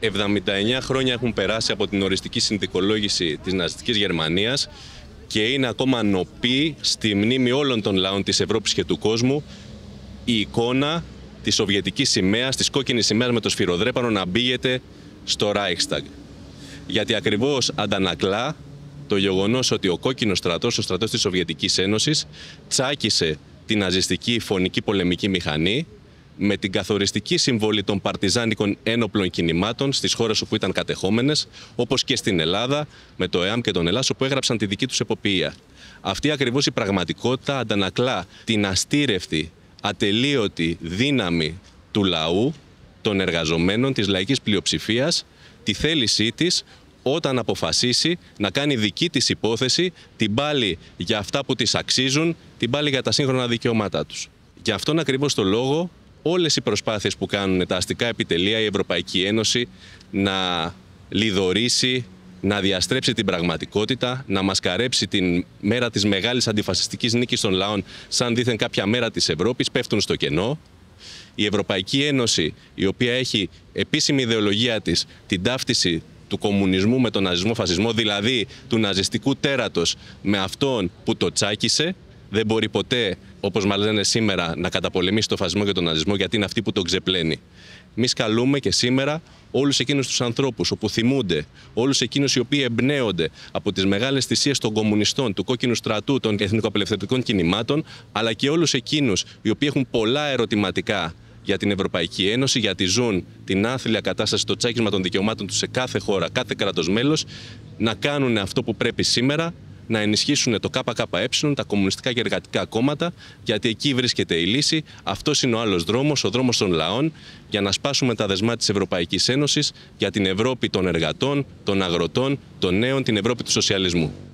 79 χρόνια έχουν περάσει από την οριστική συνδικολόγηση της ναζιστικής Γερμανίας και είναι ακόμα νοπή στη μνήμη όλων των λαών της Ευρώπης και του κόσμου η εικόνα της Σοβιετικής σημαίας, της κόκκινης σημαίας με το σφυροδρέπανο να μπήγεται στο Reichstag. Γιατί ακριβώς αντανακλά το γεγονός ότι ο κόκκινος στρατός, ο στρατός της Σοβιετικής Ένωσης, τσάκισε την ναζιστική φωνική πολεμική μηχανή με την καθοριστική συμβολή των παρτιζάνικων ένοπλων κινημάτων στις χώρες όπου ήταν κατεχόμενες, όπως και στην Ελλάδα με το ΕΑΜ και τον Ελλάσο που έγραψαν τη δική τους εποπτεία. Αυτή ακριβώς η πραγματικότητα αντανακλά την αστήρευτη, ατελείωτη δύναμη του λαού, των εργαζομένων, της λαϊκής πλειοψηφίας, τη θέλησή της όταν αποφασίσει να κάνει δική της υπόθεση την πάλι για αυτά που της αξίζουν, την πάλι για τα σύγχρονα δικαιώματά τους. Γι' αυτόν ακριβώς το λόγο όλες οι προσπάθειες που κάνουν τα αστικά επιτελεία, η Ευρωπαϊκή Ένωση να λιδωρήσει, να διαστρέψει την πραγματικότητα, να μασκαρέψει την μέρα της μεγάλης αντιφασιστικής νίκης των λαών σαν δήθεν κάποια μέρα της Ευρώπης, πέφτουν στο κενό. Η Ευρωπαϊκή Ένωση, η οποία έχει επίσημη ιδεολογία της την ταύτιση του κομμουνισμού με τον ναζισμό-φασισμό, δηλαδή του ναζιστικού τέρατος με αυτόν που το τσάκισε, δεν μπορεί ποτέ, όπως μας λένε σήμερα, να καταπολεμήσει το φασισμό και τον ναζισμό, γιατί είναι αυτή που τον ξεπλένει. Εμείς καλούμε και σήμερα όλους εκείνους τους ανθρώπους που θυμούνται, όλους εκείνους οι οποίοι εμπνέονται από τις μεγάλες θυσίες των κομμουνιστών, του κόκκινου στρατού, των εθνικοαπελευθερωτικών κινημάτων, αλλά και όλους εκείνους οι οποίοι έχουν πολλά ερωτηματικά για την Ευρωπαϊκή Ένωση, γιατί ζουν την άθλια κατάσταση, το τσάκισμα των δικαιωμάτων τους σε κάθε χώρα, κάθε κράτος μέλος, να κάνουν αυτό που πρέπει σήμερα, να ενισχύσουν το ΚΚΕ, τα κομμουνιστικά και εργατικά κόμματα, γιατί εκεί βρίσκεται η λύση. Αυτός είναι ο άλλος δρόμος, ο δρόμος των λαών, για να σπάσουμε τα δεσμά της Ευρωπαϊκής Ένωσης για την Ευρώπη των εργατών, των αγροτών, των νέων, την Ευρώπη του σοσιαλισμού.